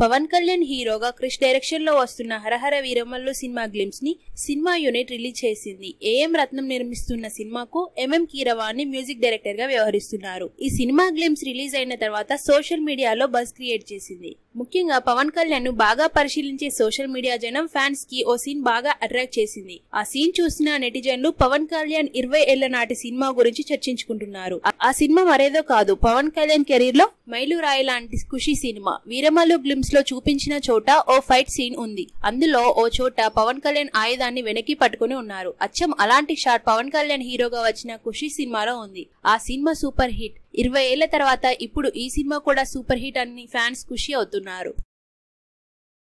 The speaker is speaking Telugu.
పవన్ కళ్యాణ్ హీరోగా క్రిష్ డైరెక్షన్ లో వస్తున్న హరహర వీరమల్లు సినిమా గ్లిమ్స్ ని సినిమా యూనిట్ రిలీజ్ చేసింది ఏఎం రత్నం నిర్మిస్తున్న సినిమాకు ఎంఎం కీరవాణి మ్యూజిక్ డైరెక్టర్ గా వ్యవహరిస్తున్నారు ఈ సినిమా గ్లిమ్స్ రిలీజ్ అయిన తర్వాత సోషల్ మీడియాలో బస్ క్రియేట్ చేసింది ముఖ్యంగా పవన్ కళ్యాణ్ ను బాగా పరిశీలించే సోషల్ మీడియా జనం ఫ్యాన్స్ కి ఓ సీన్ బాగా అట్రాక్ట్ చేసింది ఆ సీన్ చూసిన నెటిజన్లు పవన్ కళ్యాణ్ ఇరవై ఏళ్ల నాటి సినిమా గురించి చర్చించుకుంటున్నారు ఆ సినిమా మరేదో కాదు పవన్ కళ్యాణ్ కెరీర్ లో మైలురాయి లాంటి ఖుషి సినిమా వీరమల్లు గ్లిమ్స్ లో చూపించిన చోట ఓ ఫైట్ సీన్ ఉంది అందులో ఓ చోట పవన్ కళ్యాణ్ ఆయుధాన్ని వెనక్కి పట్టుకుని ఉన్నారు అచ్చం అలాంటి షాట్ పవన్ కళ్యాణ్ హీరోగా వచ్చిన ఖుషి సినిమాలో ఉంది ఆ సినిమా సూపర్ హిట్ ఇరవై ఏళ్ల తర్వాత ఇప్పుడు ఈ సినిమా కూడా సూపర్ హిట్ అని ఫ్యాన్స్ ఖుషి అవుతున్నారు